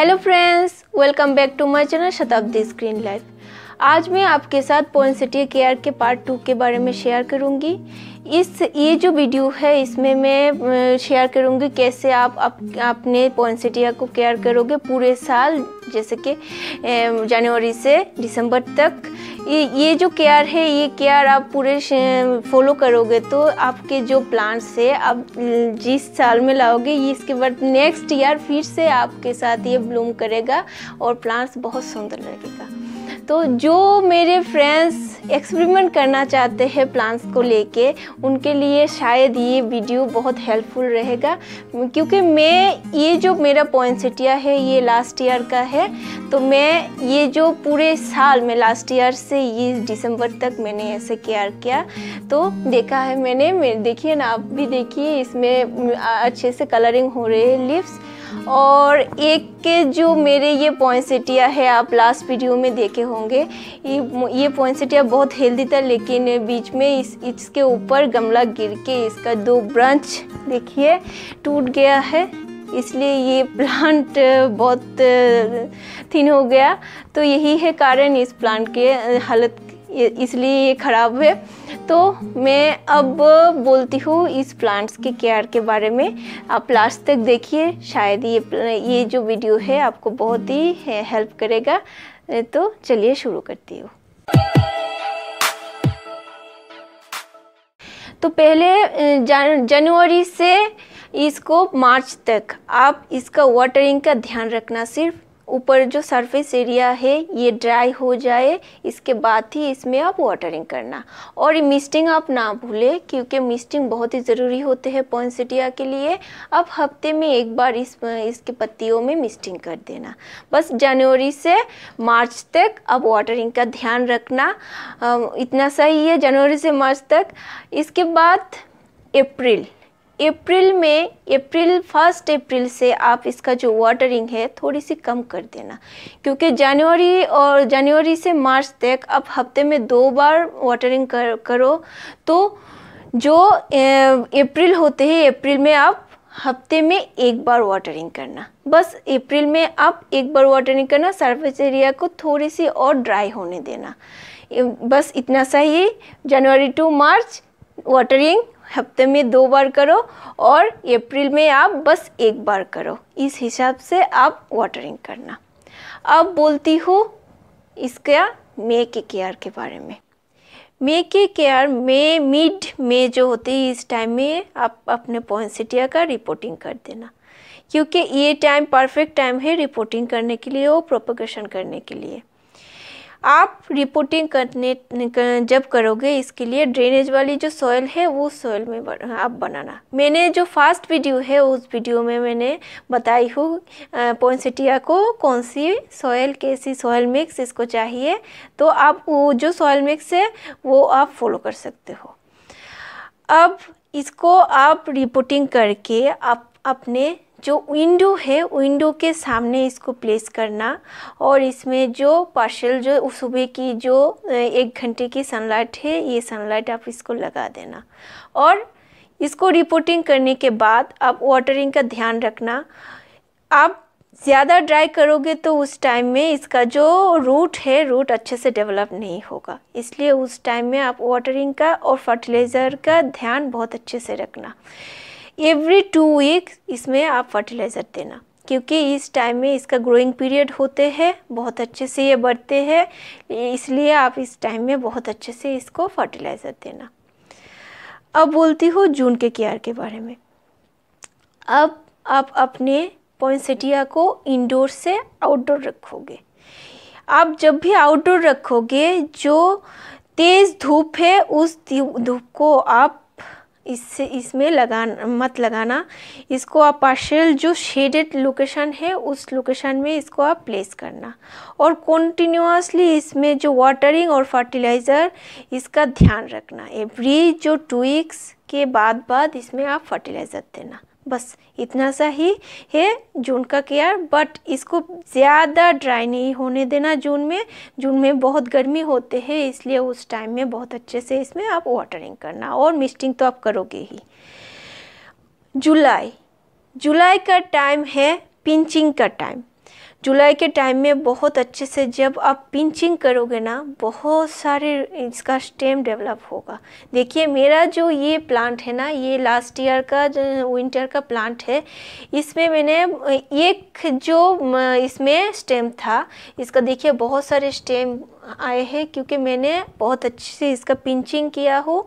hello friends welcome back to my channel Shatabdi screen life आज मैं आपके साथ पोन सिटी केयर के पार्ट टू के बारे में शेयर करूंगी इस ये जो वीडियो है इसमें मैं शेयर करूंगी कैसे आप अप, अपने पॉइंसिटिया को केयर करोगे पूरे साल जैसे कि जनवरी से दिसंबर तक ये ये जो केयर है ये केयर आप पूरे फॉलो करोगे तो आपके जो प्लांट्स है आप जिस साल में लाओगे ये इसके बाद नेक्स्ट ईयर फिर से आपके साथ ये ब्लूम करेगा और प्लांट्स बहुत सुंदर लगेगा तो जो मेरे फ्रेंड्स एक्सपेरिमेंट करना चाहते हैं प्लांट्स को लेके उनके लिए शायद ये वीडियो बहुत हेल्पफुल रहेगा क्योंकि मैं ये जो मेरा पॉइंटसिटिया है ये लास्ट ईयर का है तो मैं ये जो पूरे साल में लास्ट ईयर से ये दिसंबर तक मैंने ऐसे केयर किया तो देखा है मैंने देखिए ना आप भी देखिए इसमें अच्छे से कलरिंग हो रहे हैं लिप्स और एक के जो मेरे ये पॉइंसिटिया है आप लास्ट वीडियो में देखे होंगे ये ये बहुत हेल्दी था लेकिन बीच में इस इसके ऊपर गमला गिर के इसका दो ब्रांच देखिए टूट गया है इसलिए ये प्लांट बहुत थिन हो गया तो यही है कारण इस प्लांट के हालत इसलिए ये ख़राब है तो मैं अब बोलती हूँ इस प्लांट्स के केयर के बारे में आप लास्ट तक देखिए शायद ये ये जो वीडियो है आपको बहुत ही हेल्प करेगा तो चलिए शुरू करती हूँ तो पहले जनवरी से इसको मार्च तक आप इसका वाटरिंग का ध्यान रखना सिर्फ ऊपर जो सरफेस एरिया है ये ड्राई हो जाए इसके बाद ही इसमें आप वाटरिंग करना और मिस्टिंग आप ना भूलें क्योंकि मिस्टिंग बहुत ही ज़रूरी होते हैं पॉइंसिटिया के लिए अब हफ्ते में एक बार इस इसके पत्तियों में मिस्टिंग कर देना बस जनवरी से मार्च तक अब वाटरिंग का ध्यान रखना इतना सही है जनवरी से मार्च तक इसके बाद अप्रैल अप्रैल में अप्रैल फर्स्ट अप्रैल से आप इसका जो वाटरिंग है थोड़ी सी कम कर देना क्योंकि जनवरी और जनवरी से मार्च तक आप हफ्ते में दो बार वाटरिंग कर, करो तो जो अप्रैल होते हैं अप्रैल में आप हफ्ते में एक बार वाटरिंग करना बस अप्रैल में आप एक बार वाटरिंग करना सरफेस एरिया को थोड़ी सी और ड्राई होने देना बस इतना सा ही जनवरी टू मार्च वाटरिंग हफ्ते में दो बार करो और अप्रैल में आप बस एक बार करो इस हिसाब से आप वाटरिंग करना अब बोलती हूँ इसका मे के केयर के बारे में मे के केयर मे मिड मे जो होती है इस टाइम में आप अपने पॉइंसिटिया का रिपोर्टिंग कर देना क्योंकि ये टाइम परफेक्ट टाइम है रिपोर्टिंग करने के लिए और प्रोपोगेशन करने के लिए आप रिपोर्टिंग करने जब करोगे इसके लिए ड्रेनेज वाली जो सॉयल है वो सॉयल में आप बनाना मैंने जो फास्ट वीडियो है उस वीडियो में मैंने बताई हूँ पॉइंसिटिया को कौन सी सॉयल कैसी सॉयल मिक्स इसको चाहिए तो आप वो जो सॉयल मिक्स है वो आप फॉलो कर सकते हो अब इसको आप रिपोर्टिंग करके आप अपने जो विंडो है विंडो के सामने इसको प्लेस करना और इसमें जो पार्शल जो सुबह की जो एक घंटे की सनलाइट है ये सनलाइट आप इसको लगा देना और इसको रिपोर्टिंग करने के बाद आप वाटरिंग का ध्यान रखना आप ज़्यादा ड्राई करोगे तो उस टाइम में इसका जो रूट है रूट अच्छे से डेवलप नहीं होगा इसलिए उस टाइम में आप वाटरिंग का और फर्टिलाइज़र का ध्यान बहुत अच्छे से रखना एवरी टू वीक इसमें आप फर्टिलाइज़र देना क्योंकि इस टाइम में इसका ग्रोइंग पीरियड होते हैं बहुत अच्छे से ये बढ़ते हैं इसलिए आप इस टाइम में बहुत अच्छे से इसको फर्टिलाइज़र देना अब बोलती हूँ जून के केयर के बारे में अब आप अपने पॉइंसिटिया को इंडोर से आउटडोर रखोगे आप जब भी आउटडोर रखोगे जो तेज़ धूप है उस धूप को आप इससे इसमें लगा मत लगाना इसको आप पार्शल जो शेडेड लोकेशन है उस लोकेशन में इसको आप प्लेस करना और कॉन्टीन्यूसली इसमें जो वाटरिंग और फर्टिलाइज़र इसका ध्यान रखना एवरी जो टू वीक्स के बाद बाद इसमें आप फर्टिलाइज़र देना बस इतना सा ही है जून का केयर बट इसको ज़्यादा ड्राई नहीं होने देना जून में जून में बहुत गर्मी होते हैं इसलिए उस टाइम में बहुत अच्छे से इसमें आप वाटरिंग करना और मिस्टिंग तो आप करोगे ही जुलाई जुलाई का टाइम है पिंचिंग का टाइम जुलाई के टाइम में बहुत अच्छे से जब आप पिंचिंग करोगे ना बहुत सारे इसका स्टेम डेवलप होगा देखिए मेरा जो ये प्लांट है ना ये लास्ट ईयर का विंटर का प्लांट है इसमें मैंने एक जो इसमें स्टेम था इसका देखिए बहुत सारे स्टेम आए हैं क्योंकि मैंने बहुत अच्छे से इसका पिंचिंग किया हो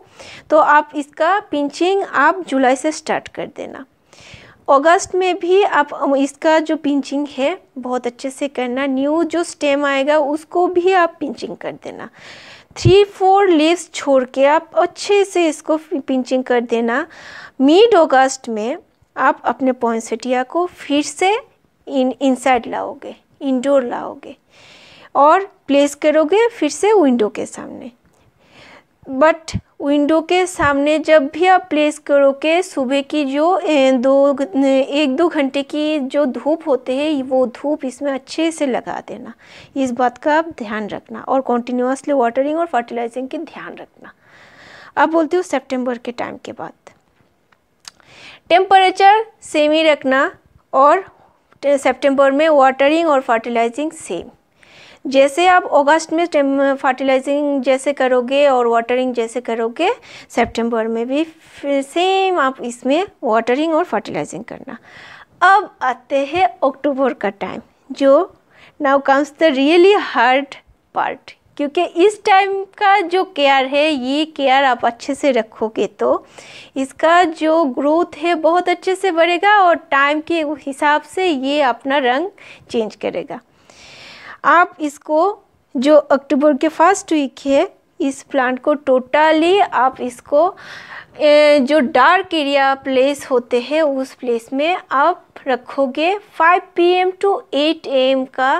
तो आप इसका पिंचिंग आप जुलाई से स्टार्ट कर देना अगस्त में भी आप इसका जो पिंचिंग है बहुत अच्छे से करना न्यू जो स्टेम आएगा उसको भी आप पिंचिंग कर देना थ्री फोर लीव्स छोड़ के आप अच्छे से इसको पिंचिंग कर देना मिड अगस्त में आप अपने पॉइंसेटिया को फिर से इन इनसाइड लाओगे इंडोर लाओगे और प्लेस करोगे फिर से विंडो के सामने बट विंडो के सामने जब भी आप प्लेस करोगे सुबह की जो दो एक दो घंटे की जो धूप होते हैं वो धूप इसमें अच्छे से लगा देना इस बात का आप ध्यान रखना और कॉन्टीन्यूसली वाटरिंग और फर्टिलाइजिंग की ध्यान रखना अब बोलती हो सेप्टेम्बर के टाइम के बाद टेम्परेचर सेम ही रखना और सेप्टेम्बर में वाटरिंग और फर्टिलाइजिंग सेम जैसे आप अगस्त में फर्टिलाइजिंग जैसे करोगे और वाटरिंग जैसे करोगे सितंबर में भी फिर सेम आप इसमें वाटरिंग और फर्टिलाइजिंग करना अब आते हैं अक्टूबर का टाइम जो now comes the really hard part क्योंकि इस टाइम का जो केयर है ये केयर आप अच्छे से रखोगे तो इसका जो ग्रोथ है बहुत अच्छे से बढ़ेगा और टाइम के हिसाब से ये अपना रंग चेंज करेगा आप इसको जो अक्टूबर के फर्स्ट वीक है इस प्लांट को टोटली आप इसको जो डार्क एरिया प्लेस होते हैं उस प्लेस में आप रखोगे 5 पीएम टू 8 एम का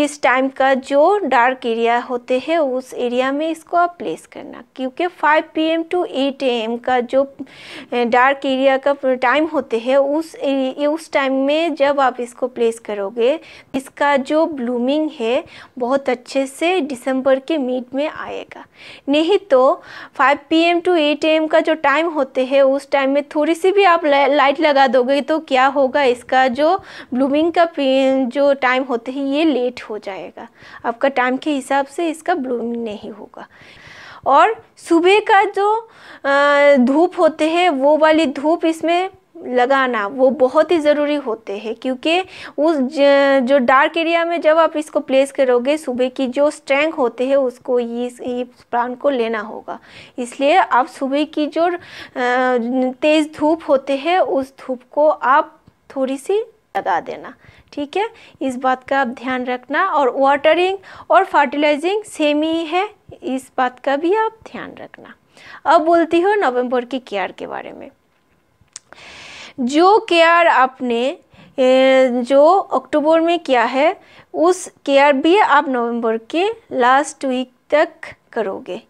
इस टाइम का जो डार्क एरिया होते हैं उस एरिया में इसको आप प्लेस करना क्योंकि 5 पीएम टू 8 एम का जो डार्क एरिया का टाइम होते हैं उस उस टाइम में जब आप इसको प्लेस करोगे इसका जो ब्लूमिंग है बहुत अच्छे से दिसंबर के मिड में आएगा नहीं तो 5 P PM to eight AM का जो टाइम होते हैं उस टाइम में थोड़ी सी भी आप लाइट लगा दोगे तो क्या होगा इसका जो ब्लूमिंग का जो टाइम होते हैं ये लेट हो जाएगा आपका टाइम के हिसाब से इसका ब्लूमिंग नहीं होगा और सुबह का जो धूप होते हैं वो वाली धूप इसमें लगाना वो बहुत ही ज़रूरी होते हैं क्योंकि उस जो डार्क एरिया में जब आप इसको प्लेस करोगे सुबह की जो स्ट्रेंग होते हैं उसको ये इस प्लांट को लेना होगा इसलिए आप सुबह की जो तेज़ धूप होते हैं उस धूप को आप थोड़ी सी लगा देना ठीक है इस बात का आप ध्यान रखना और वाटरिंग और फर्टिलाइजिंग सेम ही है इस बात का भी आप ध्यान रखना अब बोलती हो नवंबर की केयर के बारे में जो केयर आपने जो अक्टूबर में किया है उस केयर भी आप नवंबर के लास्ट वीक तक करोगे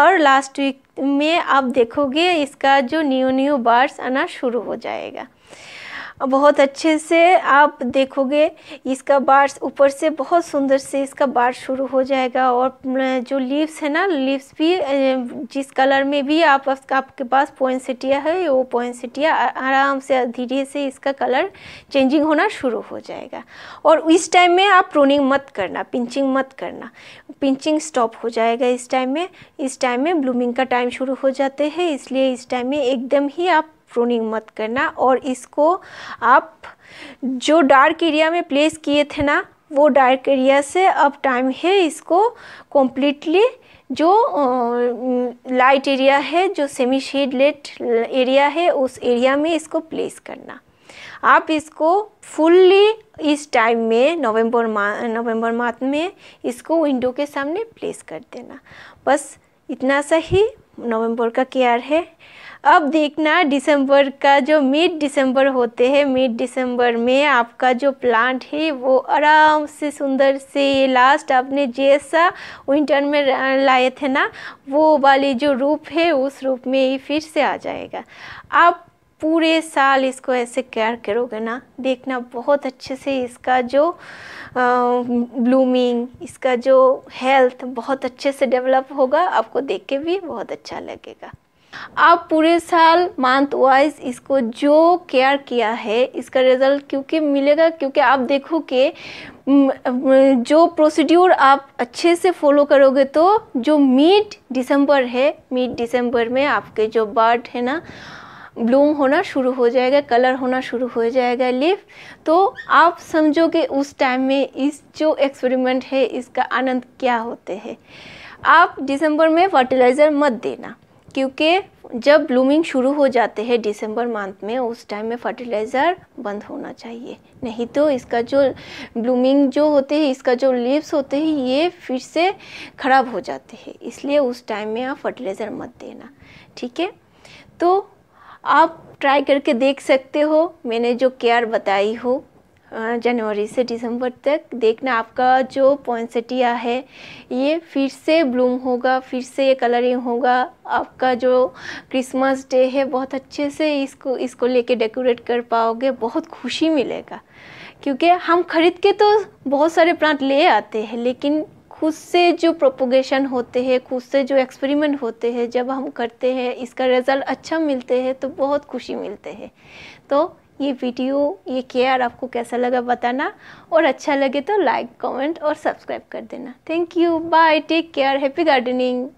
और लास्ट वीक में आप देखोगे इसका जो न्यू न्यू बार्स आना शुरू हो जाएगा बहुत अच्छे से आप देखोगे इसका बार्स ऊपर से बहुत सुंदर से इसका बार शुरू हो जाएगा और जो लीव्स है ना लीव्स भी जिस कलर में भी आप आपके पास पॉइंसेटिया है वो पॉइंसेटिया आराम से धीरे से इसका कलर चेंजिंग होना शुरू हो जाएगा और इस टाइम में आप प्रोनिंग मत करना पिंचिंग मत करना पिंचिंग स्टॉप हो जाएगा इस टाइम में इस टाइम में ब्लूमिंग का टाइम शुरू हो जाते हैं इसलिए इस टाइम में एकदम ही आप प्रूनिंग मत करना और इसको आप जो डार्क एरिया में प्लेस किए थे ना वो डार्क एरिया से अब टाइम है इसको कम्प्लीटली जो लाइट एरिया है जो सेमी शेड लेट एरिया है उस एरिया में इसको प्लेस करना आप इसको फुल्ली इस टाइम में नवंबर माह नवंबर माह में इसको विंडो के सामने प्लेस कर देना बस इतना सा ही नवंबर का केयर है अब देखना दिसंबर का जो मिड दिसंबर होते हैं मिड दिसंबर में आपका जो प्लांट है वो आराम से सुंदर से लास्ट आपने जैसा विंटर में लाए थे ना वो वाली जो रूप है उस रूप में ही फिर से आ जाएगा आप पूरे साल इसको ऐसे केयर करोगे ना देखना बहुत अच्छे से इसका जो ब्लूमिंग इसका जो हेल्थ बहुत अच्छे से डेवलप होगा आपको देख के भी बहुत अच्छा लगेगा आप पूरे साल मंथ वाइज इसको जो केयर किया है इसका रिजल्ट क्योंकि मिलेगा क्योंकि आप देखो कि जो प्रोसीड्यूर आप अच्छे से फॉलो करोगे तो जो मिड दिसंबर है मिड दिसंबर में आपके जो बर्ड है ना ब्लूम होना शुरू हो जाएगा कलर होना शुरू हो जाएगा लिफ तो आप समझोगे उस टाइम में इस जो एक्सपेरिमेंट है इसका आनंद क्या होते हैं आप दिसंबर में फर्टिलाइज़र मत देना क्योंकि जब ब्लूमिंग शुरू हो जाते हैं दिसंबर मंथ में उस टाइम में फर्टिलाइज़र बंद होना चाहिए नहीं तो इसका जो ब्लूमिंग जो होते हैं इसका जो लीव्स होते हैं ये फिर से ख़राब हो जाते हैं इसलिए उस टाइम में आप फर्टिलाइज़र मत देना ठीक है तो आप ट्राई करके देख सकते हो मैंने जो केयर बताई हो जनवरी से दिसंबर तक देखना आपका जो पॉइंसटिया है ये फिर से ब्लूम होगा फिर से ये कलरिंग होगा आपका जो क्रिसमस डे है बहुत अच्छे से इसको इसको लेके डेकोरेट कर पाओगे बहुत खुशी मिलेगा क्योंकि हम खरीद के तो बहुत सारे प्लांट ले आते हैं लेकिन खुद से जो प्रोपोगेशन होते हैं खुद से जो एक्सपेरिमेंट होते हैं जब हम करते हैं इसका रिज़ल्ट अच्छा मिलते हैं तो बहुत खुशी मिलते हैं तो ये वीडियो ये केयर आपको कैसा लगा बताना और अच्छा लगे तो लाइक कमेंट और सब्सक्राइब कर देना thank you bye take care happy gardening